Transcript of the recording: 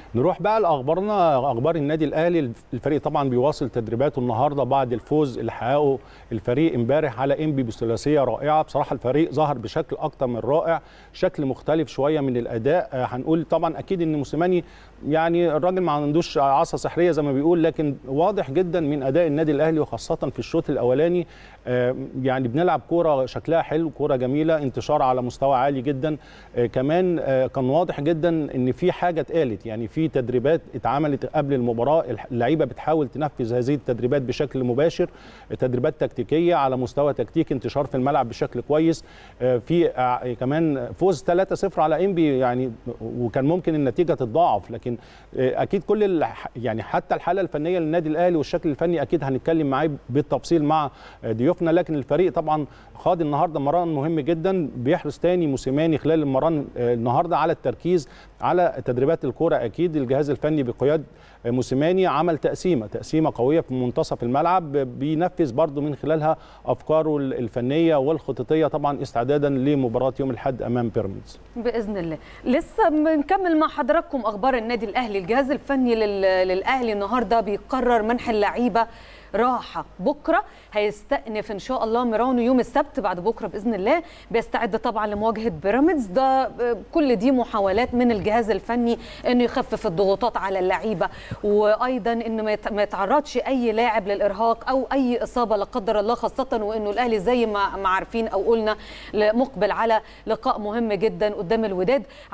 آه. نروح بقى لاخبارنا اخبار النادي الاهلي الفريق طبعا بيواصل تدريباته النهارده بعد الفوز اللي حققه الفريق امبارح على انبي بثلاثيه رائعه بصراحه الفريق ظهر بشكل اكتر من رائع شكل مختلف شويه من الاداء آه، هنقول طبعا اكيد ان موسيماني يعني الراجل ما عندوش عصا سحريه زي ما بيقول لكن واضح جدا من اداء النادي الاهلي وخاصه في الشوط الاولاني آه، يعني بنلعب كوره شكلها حلو كوره جميله انتشار على مستوى عالي جدا كمان كان واضح جدا ان في حاجه اتقالت يعني في تدريبات اتعملت قبل المباراه اللعيبه بتحاول تنفذ هذه التدريبات بشكل مباشر تدريبات تكتيكيه على مستوى تكتيك انتشار في الملعب بشكل كويس آه، في كمان فوز 3-0 على انبي يعني وكان ممكن النتيجه تتضاعف لكن آه، اكيد كل يعني حتى الحاله الفنيه للنادي الاهلي والشكل الفني اكيد هنتكلم معاه بالتفصيل مع ضيوفنا لكن الفريق طبعا خاض النهارده مران مهم جدا بيحرص تاني موسيماني خلال المران آه، النهارده على التركيز على تدريبات الكوره اكيد الجهاز الفني بقياد موسيماني عمل تقسيمه تقسيمه قويه في منتصف الملعب بينفذ برضه من خلالها افكاره الفنيه والخططيه طبعا استعدادا لمباراه يوم الاحد امام بيراميدز باذن الله لسه بنكمل مع حضراتكم اخبار النادي الاهلي الجهاز الفني للاهلي النهارده بيقرر منح اللعيبه راحه بكره هيستأنف ان شاء الله ميرانو يوم السبت بعد بكره باذن الله بيستعد طبعا لمواجهه بيراميدز ده كل دي محاولات من الجهاز الفني انه يخفف الضغوطات على اللعيبه وايضا إنه ما يتعرضش اي لاعب للارهاق او اي اصابه لا قدر الله خاصه وانه الاهلي زي ما عارفين او قلنا مقبل على لقاء مهم جدا قدام الوداد